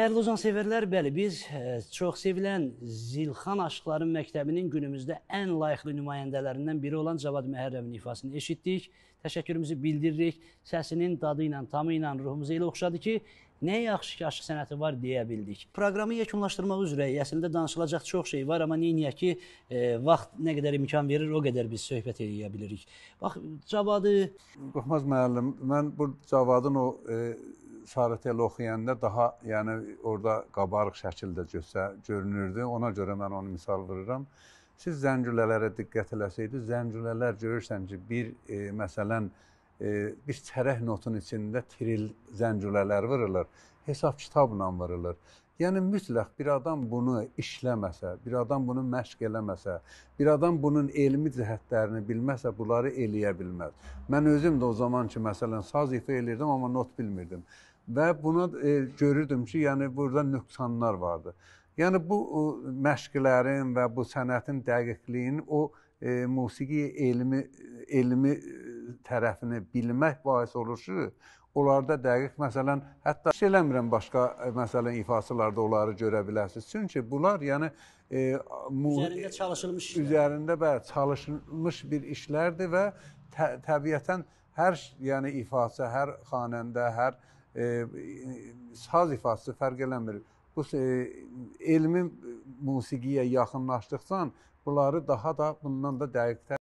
Dəyərli uzansevərlər, bəli, biz e, çox sevilən Zilxan Aşıqların Məktəbinin günümüzdə ən layiqli nümayəndələrindən biri olan Cavad Məhərrəmin ifasını eşitdik. Təşəkkürümüzü bildiririk. Səsinin dadı ilə, tamı ilə ruhumuzu elə oxşadı ki, nə yaxşı ki, aşıq sənəti var deyə bildik. Proqramı yekunlaşdırmaq üzrə əslində danışılacaq çox şey var, amma neyiniyək ki, e, vaxt nə qədər imkan verir, o qədər biz söhbət edə bilirik. Bax, Cavadı... Qorxmaz müəllim, mən bu Cavadın o... E Sarıtel oxuyanda daha, yəni orada qabarıq şəkildə gözsə, görünürdü. Ona görə mən onu misal vururam. Siz zəncürlərə diqqət eləsəydiniz, zəncürlər görürsən ki, bir e, məsələn bir çərək notun içində tiril zəncülələr vurulur. Hesab kitabla vurulur. Yəni mütləq bir adam bunu işləməsə, bir adam bunu məşq eləməsə, bir adam bunun elmi cəhətlərini bilməsə, bunları eləyə bilməz. Mən özüm də o zaman ki, məsələn, saz ifa elirdim, amma not bilmirdim. Və buna e, görürdüm ki, yəni burada nöqsanlar vardı. Yəni bu o, məşqlərin və bu sənətin dəqiqliyinin o e, musiqi elmi elmi tərəfini bilmək bahis olur ki, onlarda dəqiq məsələn, hətta şey eləmirəm başqa e, məsələn ifasılarda onları görə bilərsiniz. Çünki bunlar yəni e, üzərində çalışılmış işlər. üzərində bəli çalışılmış bir işlərdir və tə təbiətən hər yəni ifası, hər xanəndə, hər e, saz ifası fərq eləmir. Bu e, elmin musiqiyə yaxınlaşdıqsan bunları daha da bundan da dəqiqdir.